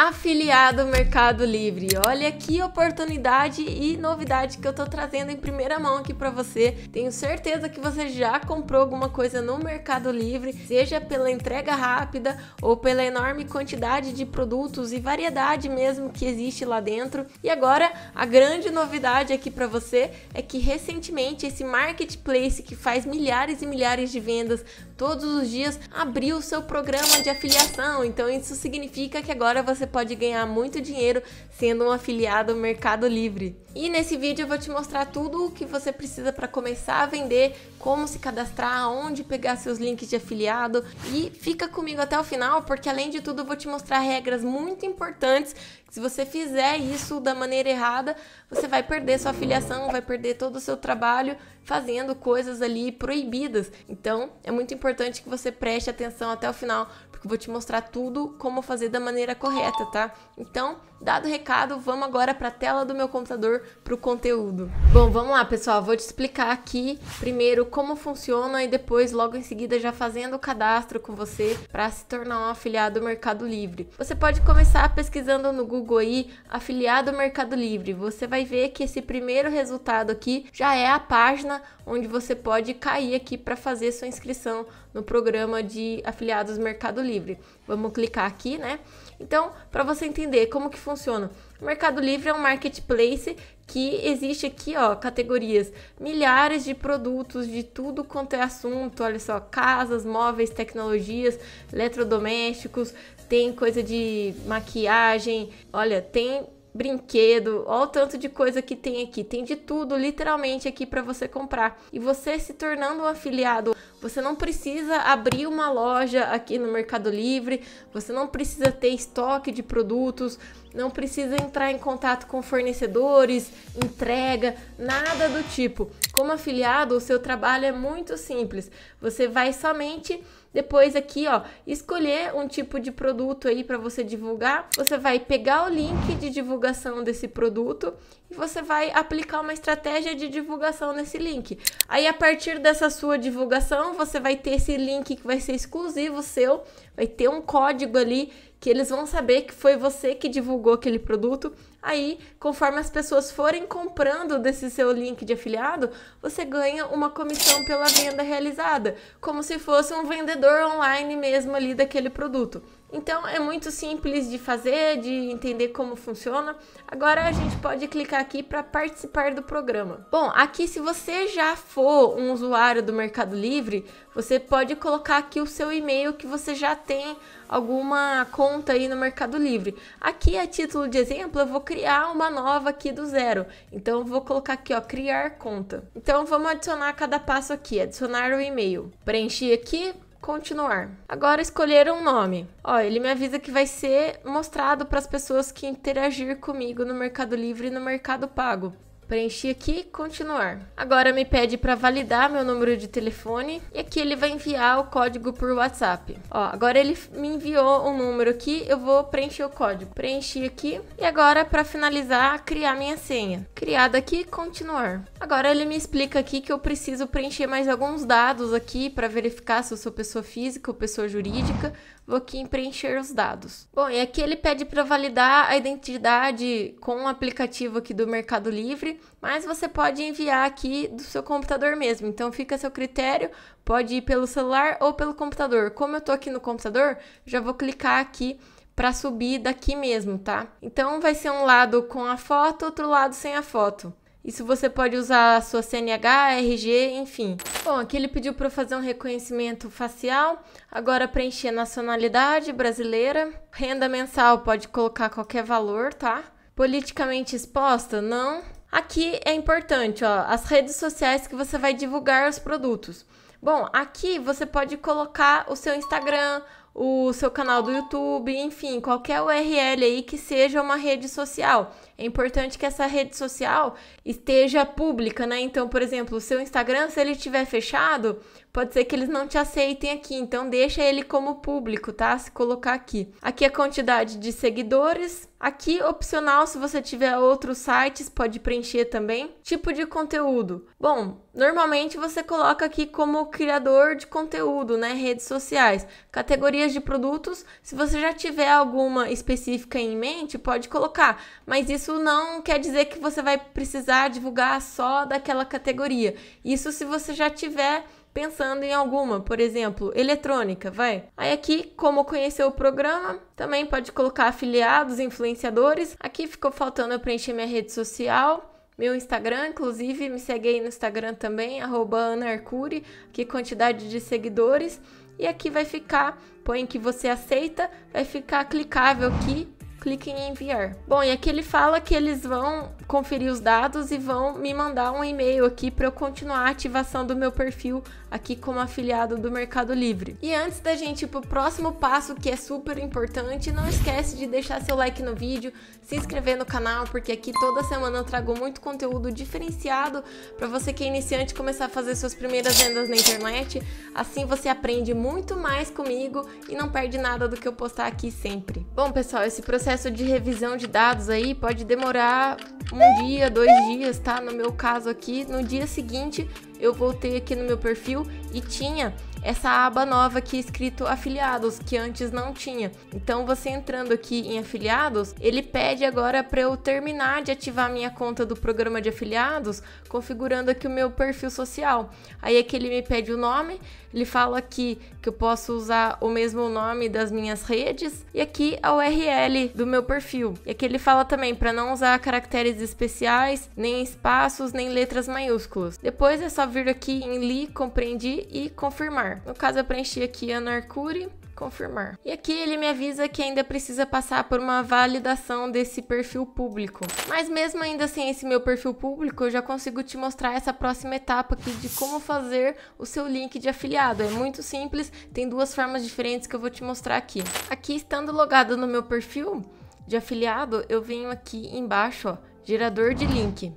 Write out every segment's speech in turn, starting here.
afiliado Mercado Livre. Olha que oportunidade e novidade que eu tô trazendo em primeira mão aqui para você. Tenho certeza que você já comprou alguma coisa no Mercado Livre, seja pela entrega rápida ou pela enorme quantidade de produtos e variedade mesmo que existe lá dentro. E agora, a grande novidade aqui para você é que recentemente esse marketplace que faz milhares e milhares de vendas todos os dias abrir o seu programa de afiliação. Então isso significa que agora você pode ganhar muito dinheiro sendo um afiliado ao Mercado Livre. E nesse vídeo eu vou te mostrar tudo o que você precisa para começar a vender, como se cadastrar, onde pegar seus links de afiliado e fica comigo até o final, porque além de tudo eu vou te mostrar regras muito importantes se você fizer isso da maneira errada, você vai perder sua afiliação, vai perder todo o seu trabalho fazendo coisas ali proibidas. Então, é muito importante que você preste atenção até o final, porque eu vou te mostrar tudo como fazer da maneira correta, tá? Então, dado o recado, vamos agora para a tela do meu computador para o conteúdo. Bom, vamos lá, pessoal. Vou te explicar aqui primeiro como funciona e depois, logo em seguida, já fazendo o cadastro com você para se tornar um afiliado do Mercado Livre. Você pode começar pesquisando no Google aí afiliado Mercado Livre. Você vai ver que esse primeiro resultado aqui já é a página onde você pode cair aqui para fazer sua inscrição no programa de afiliados Mercado Livre. Vamos clicar aqui, né? Então, para você entender como que funciona, o Mercado Livre é um marketplace que existe aqui, ó, categorias, milhares de produtos de tudo quanto é assunto, olha só, casas, móveis, tecnologias, eletrodomésticos, tem coisa de maquiagem, olha, tem brinquedo, olha o tanto de coisa que tem aqui, tem de tudo literalmente aqui para você comprar. E você se tornando um afiliado, você não precisa abrir uma loja aqui no Mercado Livre, você não precisa ter estoque de produtos, não precisa entrar em contato com fornecedores, entrega, nada do tipo. Como afiliado, o seu trabalho é muito simples. Você vai somente depois aqui, ó, escolher um tipo de produto aí para você divulgar. Você vai pegar o link de divulgação desse produto e você vai aplicar uma estratégia de divulgação nesse link. Aí a partir dessa sua divulgação, você vai ter esse link que vai ser exclusivo seu, vai ter um código ali que eles vão saber que foi você que divulgou aquele produto, Aí, conforme as pessoas forem comprando desse seu link de afiliado, você ganha uma comissão pela venda realizada, como se fosse um vendedor online mesmo ali daquele produto. Então é muito simples de fazer, de entender como funciona. Agora a gente pode clicar aqui para participar do programa. Bom, aqui se você já for um usuário do Mercado Livre, você pode colocar aqui o seu e-mail que você já tem alguma conta aí no Mercado Livre. Aqui a título de exemplo eu vou criar uma nova aqui do zero. Então eu vou colocar aqui, ó, criar conta. Então vamos adicionar cada passo aqui, adicionar o e-mail. Preenchi aqui, continuar. Agora escolher um nome. Ó, ele me avisa que vai ser mostrado para as pessoas que interagir comigo no Mercado Livre e no Mercado Pago. Preenchi aqui, continuar. Agora me pede para validar meu número de telefone e aqui ele vai enviar o código por WhatsApp. Ó, agora ele me enviou um número aqui, eu vou preencher o código. Preenchi aqui e agora para finalizar, criar minha senha. Criada aqui, continuar. Agora ele me explica aqui que eu preciso preencher mais alguns dados aqui para verificar se eu sou pessoa física ou pessoa jurídica Vou aqui em preencher os dados. Bom, e aqui ele pede para validar a identidade com o um aplicativo aqui do Mercado Livre, mas você pode enviar aqui do seu computador mesmo. Então fica a seu critério, pode ir pelo celular ou pelo computador. Como eu estou aqui no computador, já vou clicar aqui para subir daqui mesmo, tá? Então vai ser um lado com a foto, outro lado sem a foto. Isso você pode usar a sua CNH, RG, enfim. Bom, aqui ele pediu para fazer um reconhecimento facial. Agora preencher nacionalidade brasileira. Renda mensal pode colocar qualquer valor, tá? Politicamente exposta? Não. Aqui é importante, ó, as redes sociais que você vai divulgar os produtos. Bom, aqui você pode colocar o seu Instagram, o seu canal do YouTube, enfim, qualquer URL aí que seja uma rede social é importante que essa rede social esteja pública, né? Então, por exemplo, o seu Instagram, se ele estiver fechado, pode ser que eles não te aceitem aqui, então deixa ele como público, tá? Se colocar aqui. Aqui é a quantidade de seguidores, aqui opcional se você tiver outros sites, pode preencher também. Tipo de conteúdo. Bom, normalmente você coloca aqui como criador de conteúdo, né, redes sociais. Categorias de produtos, se você já tiver alguma específica em mente, pode colocar, mas isso isso não quer dizer que você vai precisar divulgar só daquela categoria. Isso se você já tiver pensando em alguma, por exemplo, eletrônica, vai. Aí aqui, como conhecer o programa, também pode colocar afiliados, influenciadores. Aqui ficou faltando eu preencher minha rede social meu Instagram, inclusive, me segue aí no Instagram também, @anarcuri, que quantidade de seguidores. E aqui vai ficar, põe que você aceita, vai ficar clicável aqui clique em enviar. Bom, e aqui ele fala que eles vão conferir os dados e vão me mandar um e-mail aqui para eu continuar a ativação do meu perfil aqui como afiliado do Mercado Livre. E antes da gente ir pro próximo passo, que é super importante, não esquece de deixar seu like no vídeo, se inscrever no canal, porque aqui toda semana eu trago muito conteúdo diferenciado para você que é iniciante começar a fazer suas primeiras vendas na internet. Assim você aprende muito mais comigo e não perde nada do que eu postar aqui sempre. Bom, pessoal, esse processo processo de revisão de dados aí pode demorar um dia, dois dias, tá? No meu caso aqui, no dia seguinte eu voltei aqui no meu perfil e tinha essa aba nova aqui escrito afiliados, que antes não tinha. Então você entrando aqui em afiliados, ele pede agora para eu terminar de ativar minha conta do programa de afiliados, configurando aqui o meu perfil social. Aí aqui é ele me pede o nome, ele fala aqui que eu posso usar o mesmo nome das minhas redes e aqui a URL do meu perfil. E aqui ele fala também para não usar caracteres especiais, nem espaços, nem letras maiúsculas. Depois é só vir aqui em li, compreendi e confirmar confirmar. No caso, eu preenchi aqui Ana Arcuri, confirmar. E aqui ele me avisa que ainda precisa passar por uma validação desse perfil público. Mas mesmo ainda sem esse meu perfil público, eu já consigo te mostrar essa próxima etapa aqui de como fazer o seu link de afiliado. É muito simples, tem duas formas diferentes que eu vou te mostrar aqui. Aqui estando logado no meu perfil de afiliado, eu venho aqui embaixo, ó, gerador de link.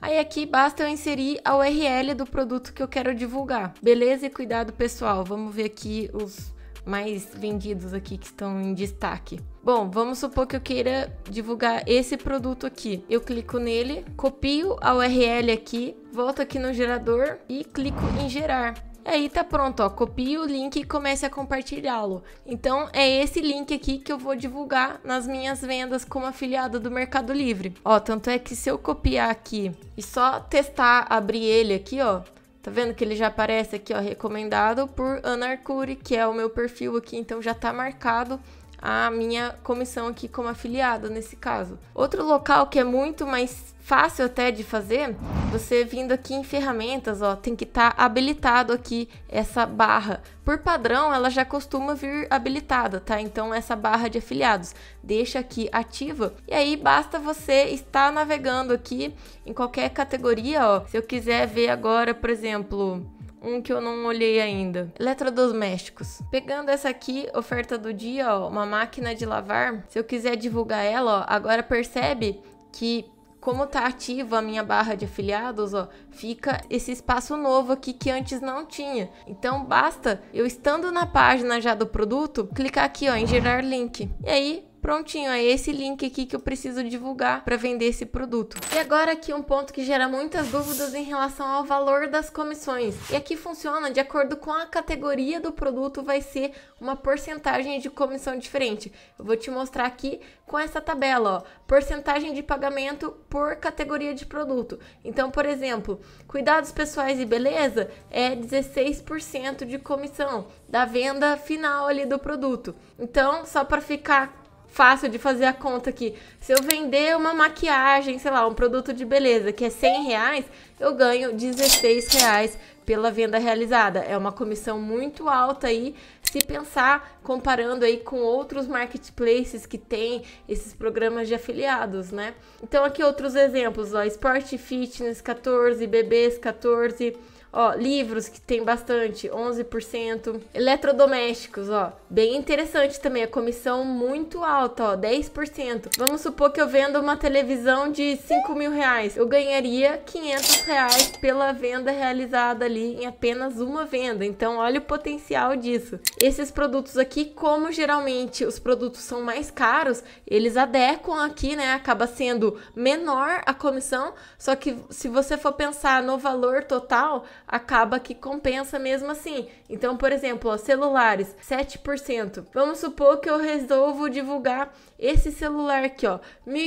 Aí aqui basta eu inserir a URL do produto que eu quero divulgar. Beleza e cuidado pessoal, vamos ver aqui os mais vendidos aqui que estão em destaque. Bom, vamos supor que eu queira divulgar esse produto aqui. Eu clico nele, copio a URL aqui, volto aqui no gerador e clico em gerar. Aí tá pronto, ó, copie o link e comece a compartilhá-lo. Então é esse link aqui que eu vou divulgar nas minhas vendas como afiliada do Mercado Livre. Ó, tanto é que se eu copiar aqui e só testar abrir ele aqui, ó, Tá vendo que ele já aparece aqui, ó, recomendado por Ana Arcuri, que é o meu perfil aqui, então já tá marcado a minha comissão aqui como afiliada nesse caso. Outro local que é muito mais fácil até de fazer, você vindo aqui em ferramentas, ó, tem que estar tá habilitado aqui essa barra. Por padrão, ela já costuma vir habilitada, tá? Então essa barra de afiliados, deixa aqui ativa. E aí basta você estar navegando aqui em qualquer categoria, ó. Se eu quiser ver agora, por exemplo, um que eu não olhei ainda. Eletrodomésticos. Pegando essa aqui, oferta do dia, ó, uma máquina de lavar. Se eu quiser divulgar ela, ó, agora percebe que como tá ativa a minha barra de afiliados, ó, fica esse espaço novo aqui que antes não tinha. Então basta eu estando na página já do produto, clicar aqui, ó, em gerar link. E aí Prontinho, é esse link aqui que eu preciso divulgar para vender esse produto. E agora aqui um ponto que gera muitas dúvidas em relação ao valor das comissões. E aqui funciona de acordo com a categoria do produto vai ser uma porcentagem de comissão diferente. Eu vou te mostrar aqui com essa tabela, ó, porcentagem de pagamento por categoria de produto. Então, por exemplo, cuidados pessoais e beleza é 16% de comissão da venda final ali do produto. Então, só para ficar fácil de fazer a conta aqui. Se eu vender uma maquiagem, sei lá, um produto de beleza que é 100 reais, eu ganho 16 reais pela venda realizada. É uma comissão muito alta aí, se pensar comparando aí com outros marketplaces que tem esses programas de afiliados, né? Então aqui outros exemplos, ó, Sport Fitness 14, Bebês 14, Ó, livros que tem bastante, 11%. Eletrodomésticos, ó. Bem interessante também, a comissão muito alta, ó, 10%. Vamos supor que eu vendo uma televisão de 5 mil reais. Eu ganharia 500 reais pela venda realizada ali em apenas uma venda. Então, olha o potencial disso. Esses produtos aqui, como geralmente os produtos são mais caros, eles adequam aqui, né? Acaba sendo menor a comissão, só que se você for pensar no valor total, acaba que compensa mesmo assim. Então, por exemplo, ó, celulares, 7%. Vamos supor que eu resolvo divulgar esse celular aqui, ó, R$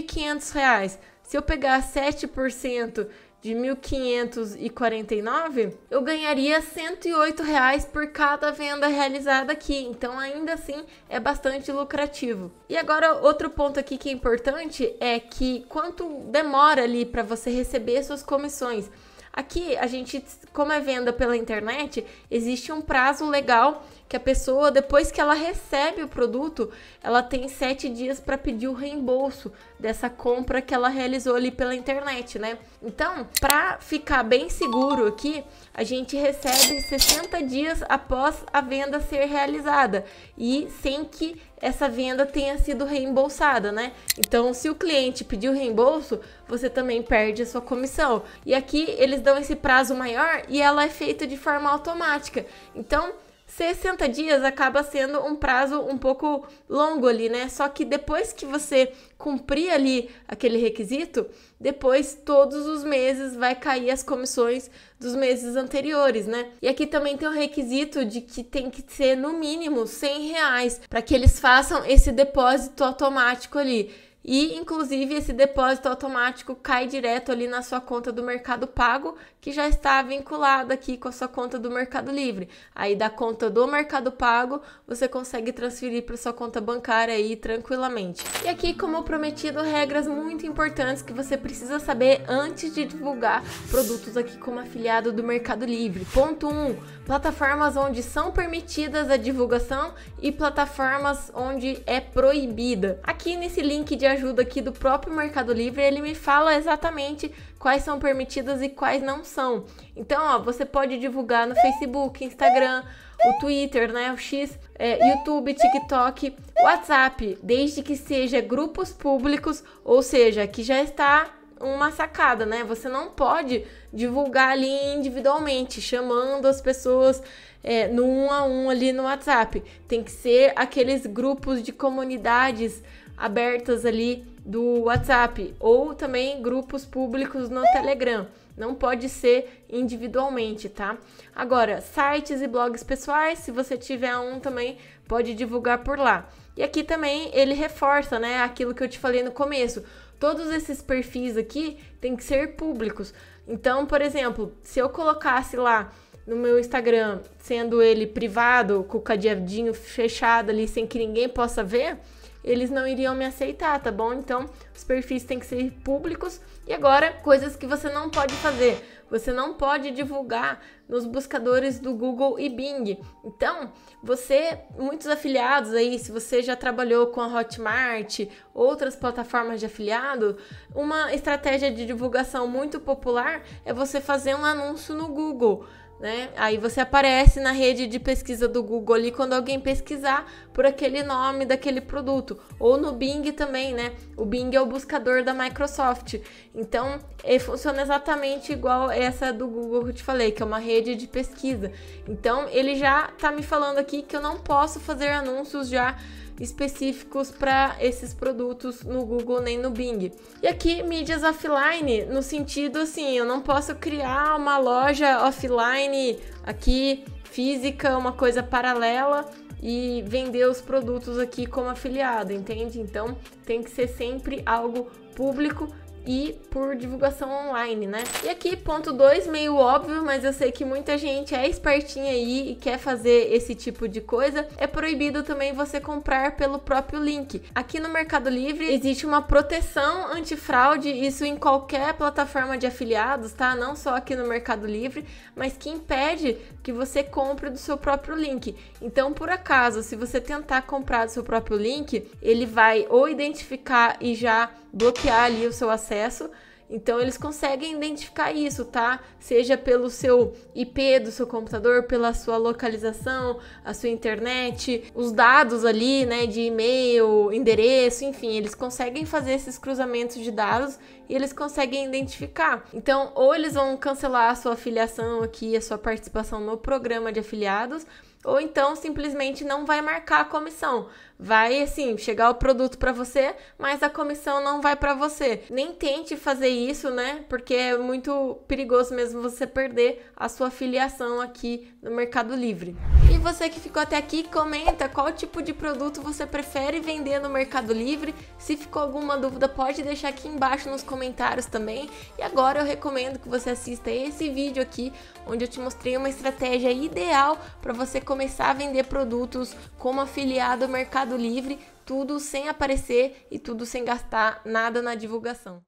1.500. Se eu pegar 7% de 1.549, eu ganharia R$ 108 reais por cada venda realizada aqui. Então, ainda assim, é bastante lucrativo. E agora, outro ponto aqui que é importante é que quanto demora ali para você receber suas comissões. Aqui a gente, como é venda pela internet, existe um prazo legal que a pessoa, depois que ela recebe o produto, ela tem sete dias para pedir o reembolso dessa compra que ela realizou ali pela internet, né? Então, para ficar bem seguro aqui, a gente recebe 60 dias após a venda ser realizada e sem que essa venda tenha sido reembolsada, né? Então, se o cliente pediu reembolso, você também perde a sua comissão. E aqui eles dão esse prazo maior e ela é feita de forma automática. Então, 60 dias acaba sendo um prazo um pouco longo ali, né? Só que depois que você cumprir ali aquele requisito, depois todos os meses vai cair as comissões dos meses anteriores, né? E aqui também tem o requisito de que tem que ser no mínimo 100 reais para que eles façam esse depósito automático ali. E, inclusive, esse depósito automático cai direto ali na sua conta do Mercado Pago, que já está vinculada aqui com a sua conta do Mercado Livre. Aí, da conta do Mercado Pago, você consegue transferir para sua conta bancária aí tranquilamente. E aqui, como prometido, regras muito importantes que você precisa saber antes de divulgar produtos aqui como afiliado do Mercado Livre. Ponto 1. Um, plataformas onde são permitidas a divulgação e plataformas onde é proibida. Aqui nesse link de ajuda aqui do próprio Mercado Livre, ele me fala exatamente quais são permitidas e quais não são. Então, ó, você pode divulgar no Facebook, Instagram, o Twitter, né, o X, é, YouTube, TikTok, WhatsApp, desde que seja grupos públicos, ou seja, que já está uma sacada, né? Você não pode divulgar ali individualmente, chamando as pessoas é, no um a um ali no WhatsApp. Tem que ser aqueles grupos de comunidades abertas ali do WhatsApp ou também grupos públicos no Telegram. Não pode ser individualmente, tá? Agora, sites e blogs pessoais, se você tiver um também, pode divulgar por lá. E aqui também ele reforça, né, aquilo que eu te falei no começo. Todos esses perfis aqui têm que ser públicos. Então, por exemplo, se eu colocasse lá no meu Instagram, sendo ele privado, com o cadeadinho fechado ali, sem que ninguém possa ver, eles não iriam me aceitar, tá bom? Então, os perfis têm que ser públicos. E agora, coisas que você não pode fazer. Você não pode divulgar nos buscadores do Google e Bing. Então, você, muitos afiliados aí, se você já trabalhou com a Hotmart, outras plataformas de afiliado, uma estratégia de divulgação muito popular é você fazer um anúncio no Google né? Aí você aparece na rede de pesquisa do Google ali quando alguém pesquisar por aquele nome daquele produto. Ou no Bing também, né? O Bing é o buscador da Microsoft. Então, ele funciona exatamente igual essa do Google que eu te falei, que é uma rede de pesquisa. Então, ele já tá me falando aqui que eu não posso fazer anúncios já específicos para esses produtos no Google nem no Bing. E aqui, mídias offline, no sentido assim, eu não posso criar uma loja offline aqui física, uma coisa paralela e vender os produtos aqui como afiliado, entende? Então tem que ser sempre algo público e por divulgação online, né? E aqui, ponto 2, meio óbvio, mas eu sei que muita gente é espertinha aí e quer fazer esse tipo de coisa, é proibido também você comprar pelo próprio link. Aqui no Mercado Livre existe uma proteção antifraude, isso em qualquer plataforma de afiliados, tá? Não só aqui no Mercado Livre, mas que impede que você compre do seu próprio link. Então, por acaso, se você tentar comprar do seu próprio link, ele vai ou identificar e já bloquear ali o seu acesso. Então eles conseguem identificar isso, tá? Seja pelo seu IP do seu computador, pela sua localização, a sua internet, os dados ali, né, de e-mail, endereço, enfim, eles conseguem fazer esses cruzamentos de dados e eles conseguem identificar. Então, ou eles vão cancelar a sua afiliação aqui, a sua participação no programa de afiliados, ou então simplesmente não vai marcar a comissão. Vai assim, chegar o produto para você, mas a comissão não vai para você. Nem tente fazer isso, né? Porque é muito perigoso mesmo você perder a sua filiação aqui no Mercado Livre você que ficou até aqui, comenta qual tipo de produto você prefere vender no Mercado Livre. Se ficou alguma dúvida, pode deixar aqui embaixo nos comentários também. E agora eu recomendo que você assista esse vídeo aqui, onde eu te mostrei uma estratégia ideal para você começar a vender produtos como afiliado ao Mercado Livre, tudo sem aparecer e tudo sem gastar nada na divulgação.